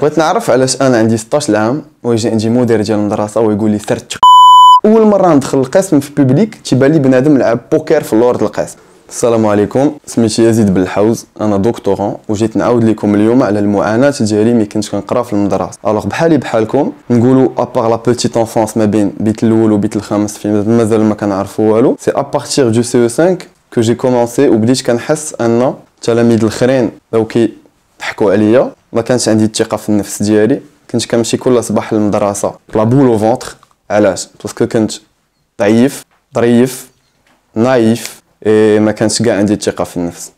بغيت نعرف علاش انا عندي 16 عام ويجي عندي مدير ديال المدرسه ويقول لي سرت اول مره ندخل القسم في بوبليك تيبان لي بنادم لعب بوكر في لورد القسم السلام عليكم سميتي يزيد بالحوز انا دكتورون وجيت نعاود لكم اليوم على المعاناه ديالي ملي كنت كنقرا في المدرسه الوغ بحالي بحالكم نقولوا ابار لا بوتيت انفونس ما بين بيت الاول وبيت الخامس في مازال ما كنعرفوا والو سي ابارتير دو سي او 5 كو جي كومونسي وبديت كنحس ان التلاميذ الاخرين بداو كيضحكوا عليا ما كانش عندي الثقه في النفس ديالي كنت كنمشي كل صباح للمدرسه لا بول فونتر علاش باسكو كنت ضعيف ظريف نايف اي ما كانش كاع عندي الثقه في النفس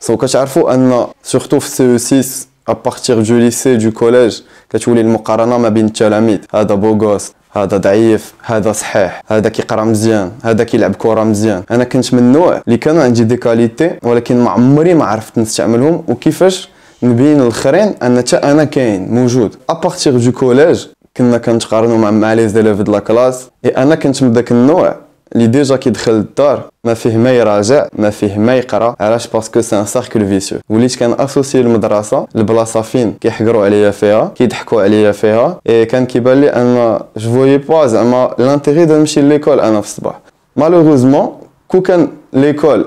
سو كتعرفوا ان سورتو في سي 6 بارتير دو ليسي دو كوليج كتولي المقارنه ما بين التلاميذ هذا بوغوس هذا ضعيف هذا صحيح هذا كيقرا مزيان هذا كيلعب كره مزيان انا كنت من النوع اللي كان عندي دي كاليتي ولكن ما عمري ما عرفت نستعملهم وكيفاش نبين الاخرين ان حتى انا كاين موجود ابارتيغ دو كوليج كنا كنتقارنوا مع مع لي زيليف د لا كلاس اي انا كنت من داك النوع اللي ديجا كيدخل للدار ما فيه ما يراجع ما فيه ما يقرا علاش باسكو سي ان سيركل فيسيو وليت كان اسوسي المدرسه لبلاصه فين كيحقروا عليا فيها كيضحكوا عليا فيها اي كان كيبان لي ان جو فوي با زعما لانتيغي نمشي ليكول انا في الصباح مالوغوزمون كو كان ليكول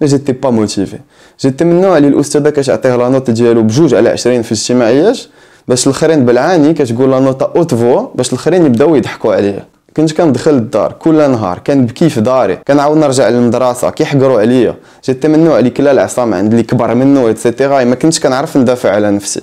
ما جيتي با موتيفي جيتمنى على الاستاذه كتعطيه لا نوت ديالو بجوج على 20 في الاجتماعيات باش الاخرين بالعاني كتقول لا نوت اوت فوا باش الاخرين يبداو يضحكوا عليا. كنت كندخل للدار كل نهار كنبكي في داري كنعاود نرجع للمدرسه كيحقروا عليا جيت ممنوع اللي كلا العصا ما عند اللي كبر منه ايتترا ما كنتش كنعرف ندافع على نفسي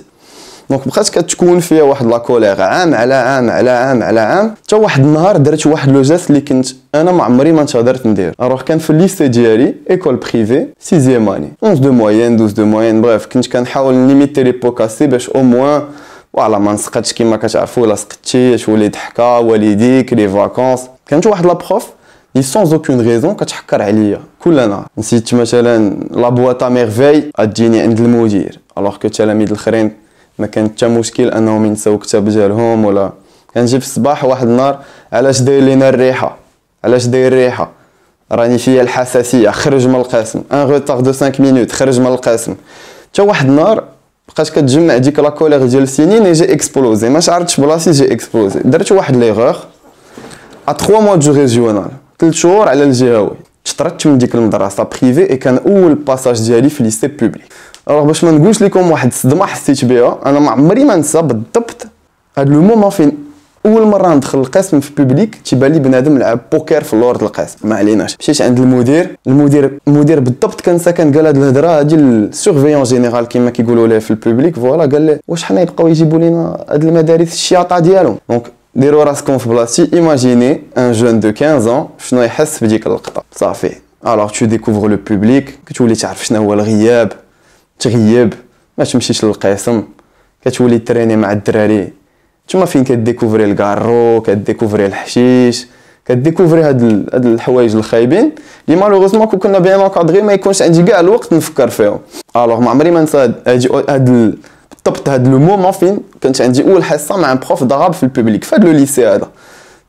دونك بقات كتكون فيا واحد لا كوليغ عام على عام على عام على عام حتى واحد النهار درت واحد لو جيست اللي كنت انا ما عمري ما انتظرت ندير اروح كان في ليست ديالي ايكول بريفي سيزيام اني 11 دو موين 12 دو موين بريف كنت كنحاول نليميتي لي بوكاسي باش او موان فوالا ما نسقطش كما كتعرفوا الا سقطتي تولي ضحكه والديك لي فاكونس كانت واحد لا بروف لي سونز اوكون ريزون كتحكر عليا كل نهار نسيت مثلا لا بواطا ميرفي اديني عند المدير الوغ كو تلاميذ الاخرين ما كان حتى مشكل انهم ينساو الكتاب ديالهم ولا كنجي يعني في الصباح واحد النهار علاش داير لينا الريحه علاش داير الريحه راني فيا الحساسيه خرج من القسم ان غوتار دو 5 مينوت خرج من القسم حتى واحد النهار بقات كتجمع ديك لا كوليغ ديال السنين اي جي اكسبلوزي ما عرفتش بلاصتي جي اكسبلوزي درت واحد ليغور ا 3 مو دو ريجيونال 3 شهور على الجهوي تشطرت من ديك المدرسه بريفي اي كان اول باساج ديالي في ليسي بوبليك الوغ باش ما نقولش لكم واحد الصدمه حسيت بها انا ما عمري ما ننسى بالضبط هاد لو مومون فين اول مره ندخل القسم في بوبليك تيبان لي بنادم لعب بوكر في لورد القسم ما عليناش مشيت عند المدير المدير المدير بالضبط كان ساكن قال هاد الهضره هادي السيرفيون جينيرال كما كيقولوا ليه في البوبليك فوالا قال لي واش حنا يبقاو يجيبوا لينا هاد المدارس الشياطه ديالهم دونك ديروا راسكم في بلاصتي ايماجيني ان جون دو 15 ans شنو يحس بديك اللقطه صافي الوغ تو ديكوفر لو بوبليك كتولي تعرف شنو هو الغياب تغيب ما تمشيش للقسم كتولي تريني مع الدراري تما فين كديكوفري الكارو كديكوفري الحشيش كديكوفري هاد هاد الحوايج الخايبين اللي مالوغوزمون كون كنا بيان اونكادري ما, ما يكونش عندي كاع الوقت نفكر فيهم الوغ ما عمري ما ننسى هاد هاد بالضبط هاد لو مومون فين كانت عندي اول حصه مع بروف دغاب في البوبليك في هاد لو ليسي هذا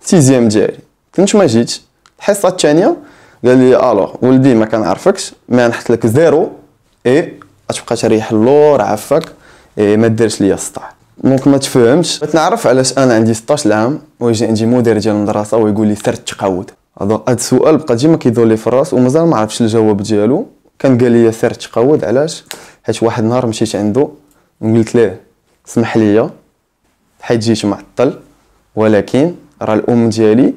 سيزيام ديالي كنت ما جيتش الحصه الثانيه قال لي الوغ ولدي ما كنعرفكش ما نحط لك زيرو اي غتبقى تريح اللور عافاك إيه ما ديرش ليا السطع دونك ما تفهمش بغيت نعرف علاش انا عندي 16 عام ويجي عندي مدير ديال المدرسه ويقول لي سير التقاود هذا السؤال بقى ديما كيدور لي في الراس ومازال ما عرفتش الجواب ديالو كان قال لي سير تقود علاش حيت واحد النهار مشيت عنده وقلت ليه سمح ليا حيت جيت معطل ولكن راه الام ديالي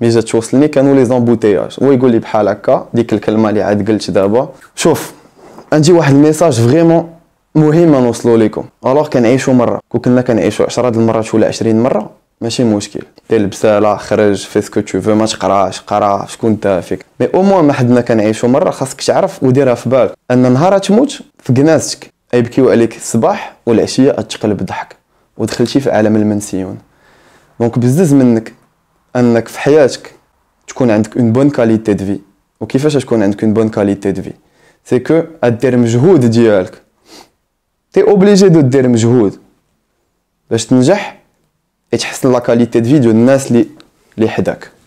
مي جات توصلني كانوا لي زامبوتياج هو يقول لي بحال هكا ديك الكلمه اللي عاد قلت دابا شوف عندي واحد الميساج فريمون مهم نوصلو لكم الوغ كنعيشو مره كو كنا كنعيشو 10 د المرات ولا 20 مره ماشي مشكل دير البساله خرج في سكو تو فو ما تقراش قرا شكون دا فيك مي او موان ما حدنا كنعيشو مره خاصك تعرف وديرها في بالك ان نهار تموت في جنازتك يبكيو عليك الصباح والعشيه تقلب ضحك ودخلتي في عالم المنسيون دونك بزز منك انك في حياتك تكون عندك اون بون كاليتي دو في وكيفاش تكون عندك اون بون كاليتي دو في سي كو غدير مجهود ديالك تي اوبليجي دو دير مجهود باش تنجح يتحسن لا كاليتي دو في الناس اللي اللي حداك